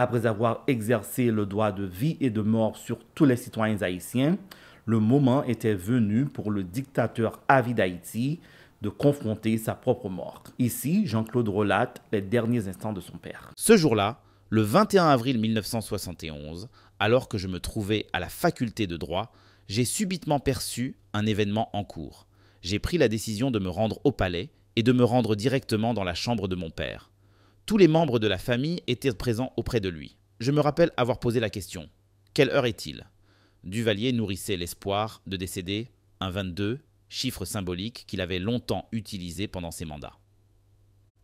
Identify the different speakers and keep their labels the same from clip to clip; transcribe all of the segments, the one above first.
Speaker 1: Après avoir exercé le droit de vie et de mort sur tous les citoyens haïtiens, le moment était venu pour le dictateur Avi Haïti de confronter sa propre mort. Ici, Jean-Claude relate les derniers instants de son père. Ce jour-là, le
Speaker 2: 21 avril 1971, alors que je me trouvais à la faculté de droit, j'ai subitement perçu un événement en cours. J'ai pris la décision de me rendre au palais et de me rendre directement dans la chambre de mon père. Tous les membres de la famille étaient présents auprès de lui. Je me rappelle avoir posé la question. Quelle heure est-il Duvalier nourrissait l'espoir de décéder un 22, chiffre symbolique qu'il avait longtemps utilisé pendant ses mandats.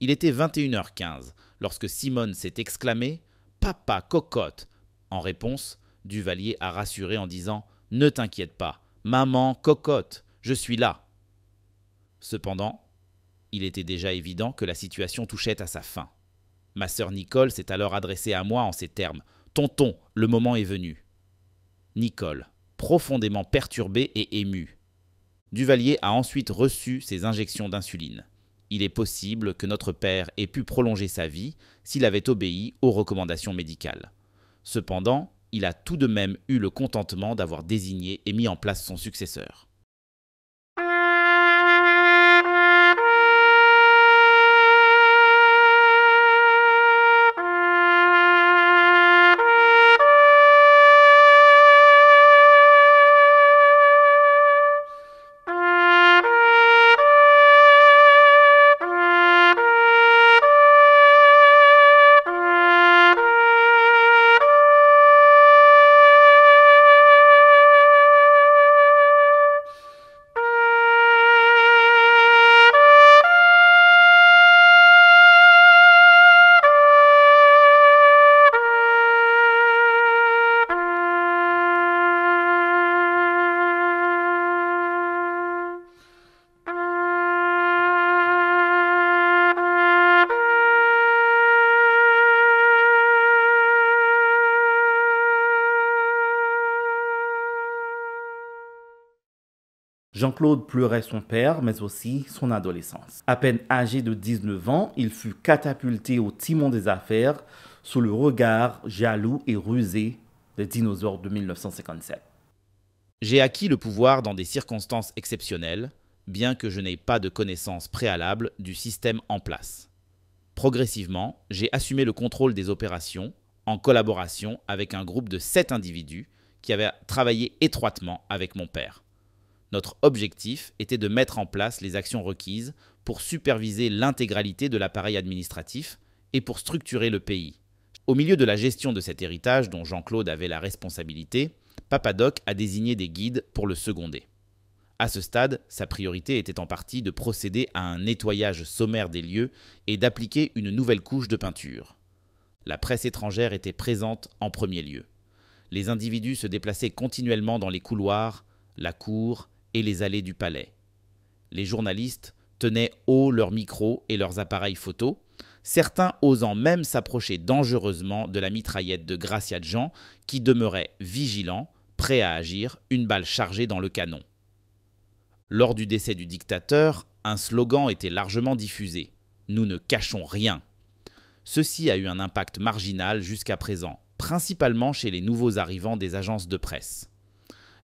Speaker 2: Il était 21h15 lorsque Simone s'est exclamée Papa, cocotte En réponse, Duvalier a rassuré en disant Ne t'inquiète pas, maman, cocotte, je suis là. Cependant, il était déjà évident que la situation touchait à sa fin. Ma sœur Nicole s'est alors adressée à moi en ces termes. Tonton, le moment est venu. Nicole, profondément perturbée et émue. Duvalier a ensuite reçu ses injections d'insuline. Il est possible que notre père ait pu prolonger sa vie s'il avait obéi aux recommandations médicales. Cependant, il a tout de même eu le contentement d'avoir désigné et mis en place son successeur.
Speaker 1: Jean-Claude pleurait son père, mais aussi son adolescence. À peine âgé de 19 ans, il fut catapulté au timon des affaires sous le regard jaloux et rusé des dinosaures de 1957. J'ai acquis
Speaker 2: le pouvoir dans des circonstances exceptionnelles, bien que je n'aie pas de connaissances préalables du système en place. Progressivement, j'ai assumé le contrôle des opérations en collaboration avec un groupe de sept individus qui avaient travaillé étroitement avec mon père. Notre objectif était de mettre en place les actions requises pour superviser l'intégralité de l'appareil administratif et pour structurer le pays. Au milieu de la gestion de cet héritage dont Jean-Claude avait la responsabilité, Papadoc a désigné des guides pour le seconder. À ce stade, sa priorité était en partie de procéder à un nettoyage sommaire des lieux et d'appliquer une nouvelle couche de peinture. La presse étrangère était présente en premier lieu. Les individus se déplaçaient continuellement dans les couloirs, la cour, et les allées du palais. Les journalistes tenaient haut leurs micros et leurs appareils photos, certains osant même s'approcher dangereusement de la mitraillette de Gracia Jean qui demeurait vigilant, prêt à agir, une balle chargée dans le canon. Lors du décès du dictateur, un slogan était largement diffusé. Nous ne cachons rien. Ceci a eu un impact marginal jusqu'à présent, principalement chez les nouveaux arrivants des agences de presse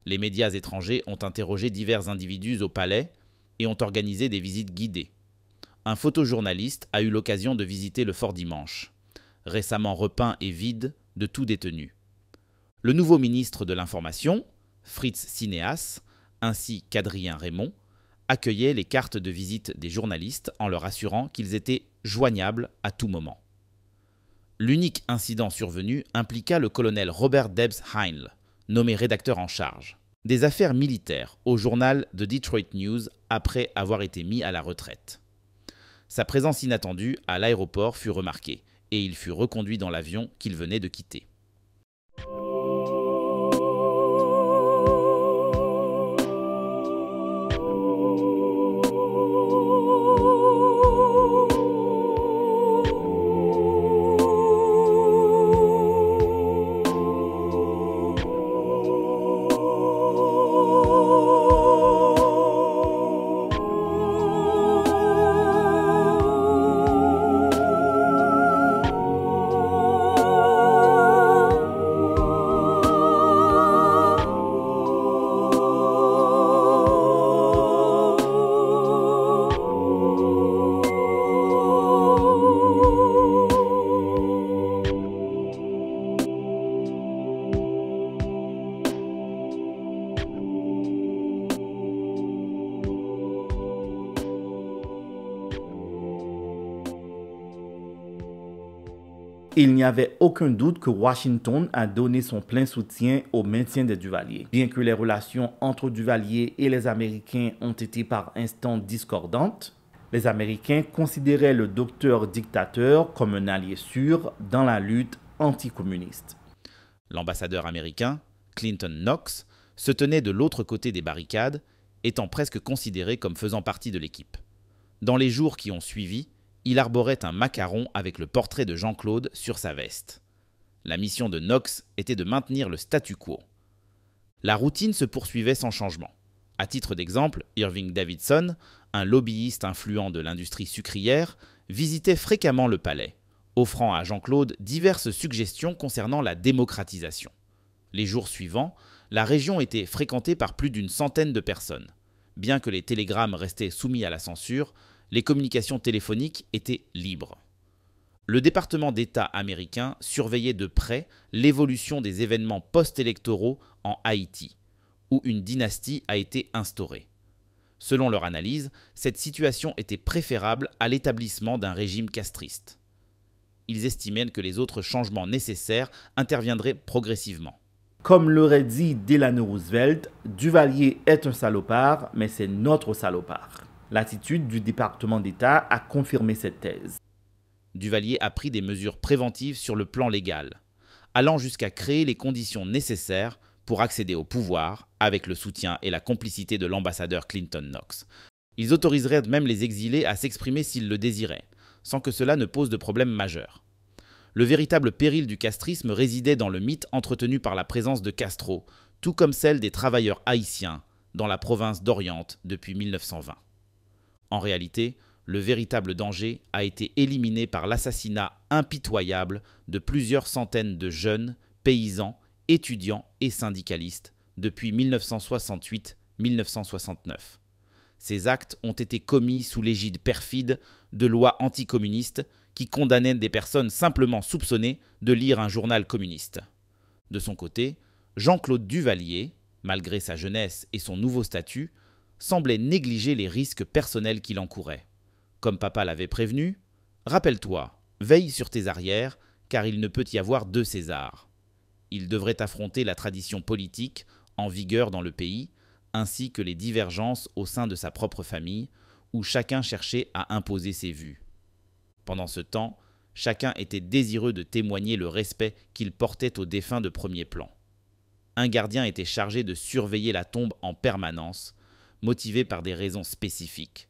Speaker 2: les médias étrangers ont interrogé divers individus au palais et ont organisé des visites guidées. Un photojournaliste a eu l'occasion de visiter le fort dimanche, récemment repeint et vide de tout détenu. Le nouveau ministre de l'Information, Fritz Sinéas, ainsi qu'Adrien Raymond, accueillaient les cartes de visite des journalistes en leur assurant qu'ils étaient joignables à tout moment. L'unique incident survenu impliqua le colonel Robert Debs Heinle, nommé rédacteur en charge des affaires militaires au journal de Detroit News après avoir été mis à la retraite. Sa présence inattendue à l'aéroport fut remarquée et il fut reconduit dans l'avion qu'il venait de quitter.
Speaker 1: il n'y avait aucun doute que Washington a donné son plein soutien au maintien des Duvalier. Bien que les relations entre Duvalier et les Américains ont été par instants discordantes, les Américains considéraient le docteur dictateur comme un allié sûr dans la lutte anticommuniste. L'ambassadeur américain, Clinton Knox, se tenait de l'autre
Speaker 2: côté des barricades, étant presque considéré comme faisant partie de l'équipe. Dans les jours qui ont suivi, il arborait un macaron avec le portrait de Jean-Claude sur sa veste. La mission de Knox était de maintenir le statu quo. La routine se poursuivait sans changement. À titre d'exemple, Irving Davidson, un lobbyiste influent de l'industrie sucrière, visitait fréquemment le palais, offrant à Jean-Claude diverses suggestions concernant la démocratisation. Les jours suivants, la région était fréquentée par plus d'une centaine de personnes. Bien que les télégrammes restaient soumis à la censure, les communications téléphoniques étaient libres. Le département d'État américain surveillait de près l'évolution des événements post-électoraux en Haïti, où une dynastie a été instaurée. Selon leur analyse, cette situation était préférable à l'établissement d'un régime castriste. Ils estimaient que les autres changements nécessaires
Speaker 1: interviendraient progressivement. Comme l'aurait dit Delano Roosevelt, Duvalier est un salopard, mais c'est notre salopard. L'attitude du département d'État a confirmé cette thèse. Duvalier a pris des mesures préventives sur le plan légal,
Speaker 2: allant jusqu'à créer les conditions nécessaires pour accéder au pouvoir avec le soutien et la complicité de l'ambassadeur Clinton Knox. Ils autoriseraient même les exilés à s'exprimer s'ils le désiraient, sans que cela ne pose de problème majeur. Le véritable péril du castrisme résidait dans le mythe entretenu par la présence de Castro, tout comme celle des travailleurs haïtiens dans la province d'Orient depuis 1920. En réalité, le véritable danger a été éliminé par l'assassinat impitoyable de plusieurs centaines de jeunes, paysans, étudiants et syndicalistes depuis 1968-1969. Ces actes ont été commis sous l'égide perfide de lois anticommunistes qui condamnaient des personnes simplement soupçonnées de lire un journal communiste. De son côté, Jean-Claude Duvalier, malgré sa jeunesse et son nouveau statut, semblait négliger les risques personnels qu'il encourait. Comme papa l'avait prévenu, Rappelle-toi, veille sur tes arrières, car il ne peut y avoir deux Césars. Il devrait affronter la tradition politique en vigueur dans le pays, ainsi que les divergences au sein de sa propre famille, où chacun cherchait à imposer ses vues. Pendant ce temps, chacun était désireux de témoigner le respect qu'il portait aux défunts de premier plan. Un gardien était chargé de surveiller la tombe en permanence, motivés par des raisons spécifiques.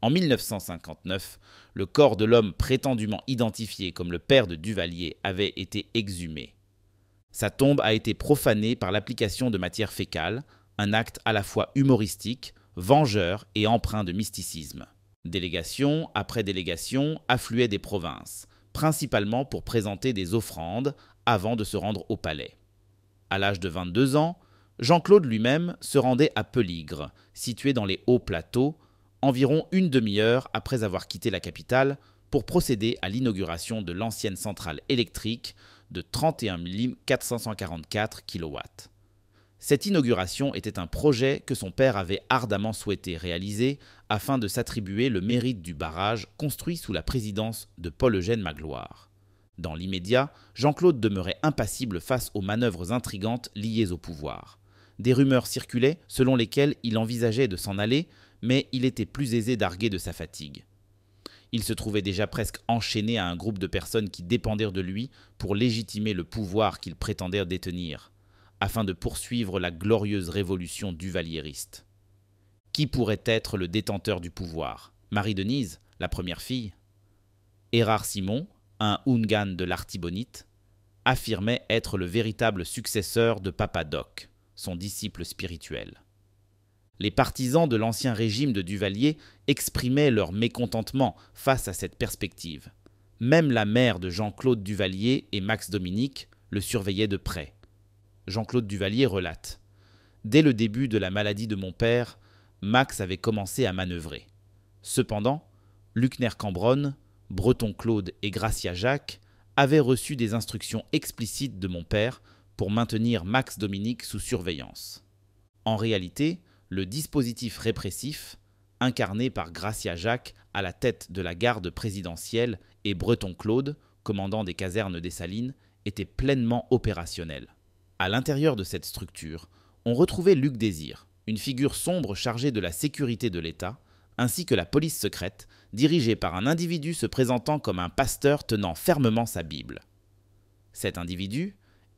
Speaker 2: En 1959, le corps de l'homme prétendument identifié comme le père de Duvalier avait été exhumé. Sa tombe a été profanée par l'application de matière fécales, un acte à la fois humoristique, vengeur et empreint de mysticisme. Délégation après délégation affluaient des provinces, principalement pour présenter des offrandes avant de se rendre au palais. À l'âge de 22 ans, Jean-Claude lui-même se rendait à Peligre, situé dans les hauts plateaux, environ une demi-heure après avoir quitté la capitale, pour procéder à l'inauguration de l'ancienne centrale électrique de 31 444 kW. Cette inauguration était un projet que son père avait ardemment souhaité réaliser afin de s'attribuer le mérite du barrage construit sous la présidence de Paul-Eugène Magloire. Dans l'immédiat, Jean-Claude demeurait impassible face aux manœuvres intrigantes liées au pouvoir des rumeurs circulaient selon lesquelles il envisageait de s'en aller, mais il était plus aisé d'arguer de sa fatigue. Il se trouvait déjà presque enchaîné à un groupe de personnes qui dépendaient de lui pour légitimer le pouvoir qu'il prétendait détenir, afin de poursuivre la glorieuse révolution duvalieriste. Qui pourrait être le détenteur du pouvoir Marie-Denise, la première fille Erard Simon, un Ungan de l'Artibonite, affirmait être le véritable successeur de Doc son disciple spirituel. Les partisans de l'ancien régime de Duvalier exprimaient leur mécontentement face à cette perspective. Même la mère de Jean-Claude Duvalier et Max Dominique le surveillaient de près. Jean-Claude Duvalier relate Dès le début de la maladie de mon père, Max avait commencé à manœuvrer. Cependant, Lucner Cambronne, Breton Claude et Gracia Jacques avaient reçu des instructions explicites de mon père pour maintenir Max Dominique sous surveillance. En réalité, le dispositif répressif, incarné par Gracia Jacques à la tête de la garde présidentielle et Breton Claude, commandant des casernes des Salines, était pleinement opérationnel. À l'intérieur de cette structure, on retrouvait Luc Désir, une figure sombre chargée de la sécurité de l'État, ainsi que la police secrète, dirigée par un individu se présentant comme un pasteur tenant fermement sa Bible. Cet individu,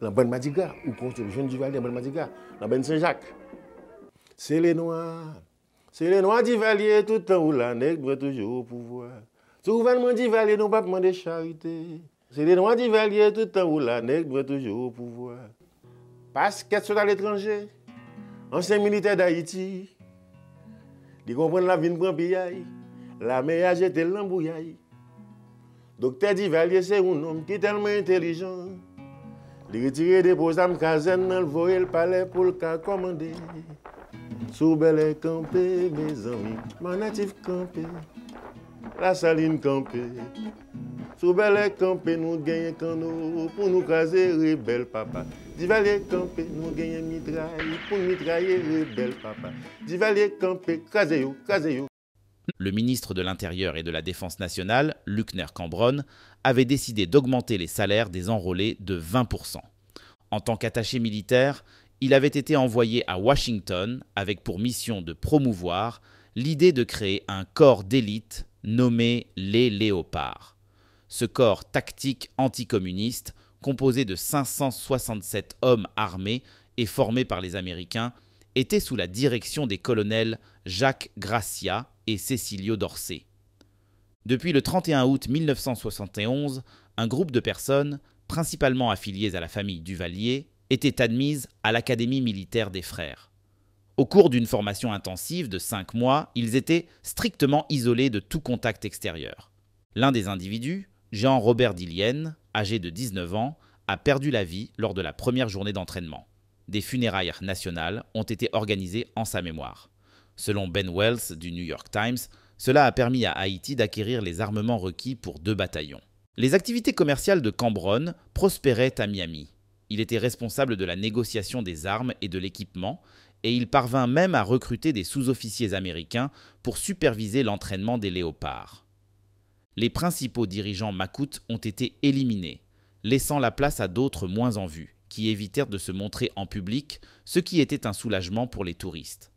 Speaker 3: La ban madiga, ou konche jen di valye, la ban non madiga, la ban Saint-Jacques. Se le noa, se le noa di valye, tout an ou la nek dwe toujou pouvoi. Sou ven man di valye, nou pap man de charite. Se le noa di valye, tout an ou la nek dwe toujou pouvoi. Paske tso ta letranje, ansen milite d'Haïti. Dikompon la vin pwampi yae, la mey aje tel nan bou yae. Dokte di valye, se un om ki telman intelijan. Li retire depo zame kazen nan l vore l pale pou l ka komande. Soubele kampe, bez anmi, man natif kampe, la saline kampe. Soubele kampe, nou genye kando pou nou kaze rebel papa. Divalye kampe, nou genye mitraye pou mitraye rebel papa. Divalye kampe, kaze yo,
Speaker 2: kaze yo. Le ministre de l'Intérieur et de la Défense nationale, Luckner Cambronne, avait décidé d'augmenter les salaires des enrôlés de 20%. En tant qu'attaché militaire, il avait été envoyé à Washington avec pour mission de promouvoir l'idée de créer un corps d'élite nommé les Léopards. Ce corps tactique anticommuniste, composé de 567 hommes armés et formé par les Américains, était sous la direction des colonels Jacques Gracia et Cecilio d'Orsay. Depuis le 31 août 1971, un groupe de personnes, principalement affiliées à la famille Duvalier, était admise à l'Académie militaire des frères. Au cours d'une formation intensive de cinq mois, ils étaient strictement isolés de tout contact extérieur. L'un des individus, Jean-Robert Dillienne, âgé de 19 ans, a perdu la vie lors de la première journée d'entraînement. Des funérailles nationales ont été organisées en sa mémoire. Selon Ben Wells du New York Times, cela a permis à Haïti d'acquérir les armements requis pour deux bataillons. Les activités commerciales de Cambronne prospéraient à Miami. Il était responsable de la négociation des armes et de l'équipement, et il parvint même à recruter des sous-officiers américains pour superviser l'entraînement des léopards. Les principaux dirigeants Makout ont été éliminés, laissant la place à d'autres moins en vue, qui évitèrent de se montrer en public, ce qui était un soulagement pour les touristes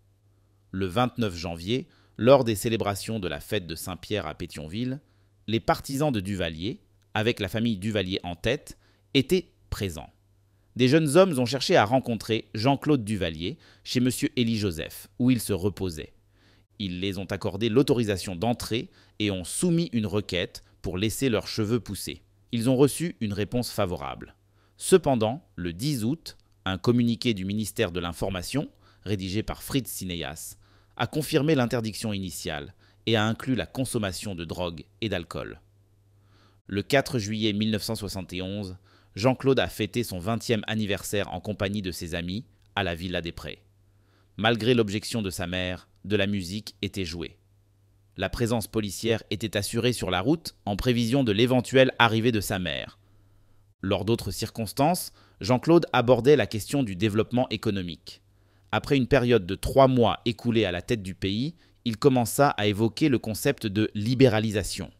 Speaker 2: le 29 janvier, lors des célébrations de la fête de Saint-Pierre à Pétionville, les partisans de Duvalier, avec la famille Duvalier en tête, étaient présents. Des jeunes hommes ont cherché à rencontrer Jean-Claude Duvalier chez M. Élie Joseph, où il se reposait. Ils les ont accordé l'autorisation d'entrer et ont soumis une requête pour laisser leurs cheveux pousser. Ils ont reçu une réponse favorable. Cependant, le 10 août, un communiqué du ministère de l'Information, rédigé par Fritz Sinéas, a confirmé l'interdiction initiale et a inclus la consommation de drogue et d'alcool. Le 4 juillet 1971, Jean-Claude a fêté son 20e anniversaire en compagnie de ses amis à la Villa des Prés. Malgré l'objection de sa mère, de la musique était jouée. La présence policière était assurée sur la route en prévision de l'éventuelle arrivée de sa mère. Lors d'autres circonstances, Jean-Claude abordait la question du développement économique après une période de trois mois écoulée à la tête du pays, il commença à évoquer le concept de libéralisation.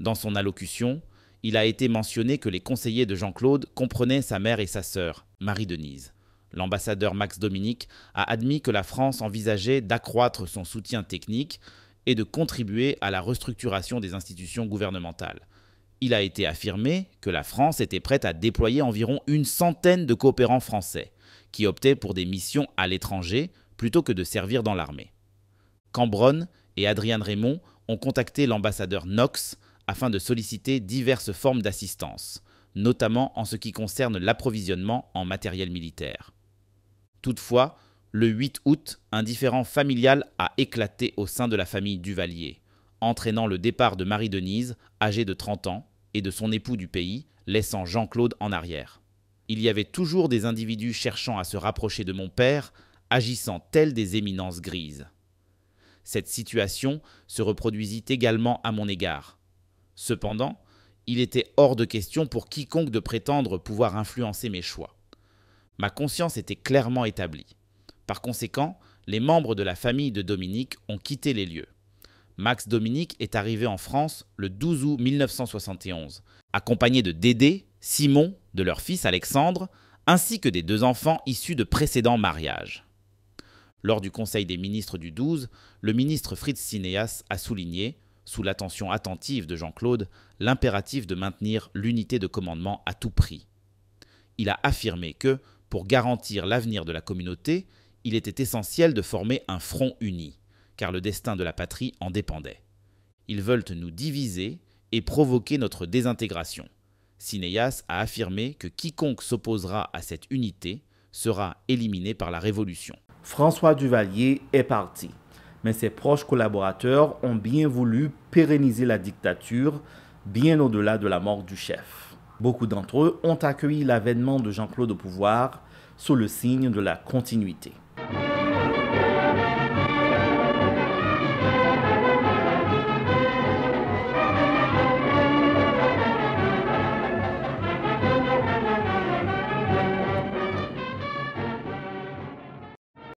Speaker 2: Dans son allocution, il a été mentionné que les conseillers de Jean-Claude comprenaient sa mère et sa sœur, Marie-Denise. L'ambassadeur Max Dominique a admis que la France envisageait d'accroître son soutien technique et de contribuer à la restructuration des institutions gouvernementales. Il a été affirmé que la France était prête à déployer environ une centaine de coopérants français qui optaient pour des missions à l'étranger plutôt que de servir dans l'armée. Cambronne et Adrien Raymond ont contacté l'ambassadeur Knox afin de solliciter diverses formes d'assistance, notamment en ce qui concerne l'approvisionnement en matériel militaire. Toutefois, le 8 août, un différend familial a éclaté au sein de la famille Duvalier, entraînant le départ de Marie-Denise, âgée de 30 ans, et de son époux du pays, laissant Jean-Claude en arrière il y avait toujours des individus cherchant à se rapprocher de mon père, agissant tels des éminences grises. Cette situation se reproduisit également à mon égard. Cependant, il était hors de question pour quiconque de prétendre pouvoir influencer mes choix. Ma conscience était clairement établie. Par conséquent, les membres de la famille de Dominique ont quitté les lieux. Max Dominique est arrivé en France le 12 août 1971, accompagné de Dédé, Simon, de leur fils Alexandre, ainsi que des deux enfants issus de précédents mariages. Lors du Conseil des ministres du 12, le ministre Fritz Sinéas a souligné, sous l'attention attentive de Jean-Claude, l'impératif de maintenir l'unité de commandement à tout prix. Il a affirmé que, pour garantir l'avenir de la communauté, il était essentiel de former un front uni, car le destin de la patrie en dépendait. Ils veulent nous diviser et provoquer notre désintégration. Sinéas a affirmé que quiconque s'opposera à cette unité sera
Speaker 1: éliminé par la Révolution. François Duvalier est parti, mais ses proches collaborateurs ont bien voulu pérenniser la dictature bien au-delà de la mort du chef. Beaucoup d'entre eux ont accueilli l'avènement de Jean-Claude au pouvoir sous le signe de la continuité.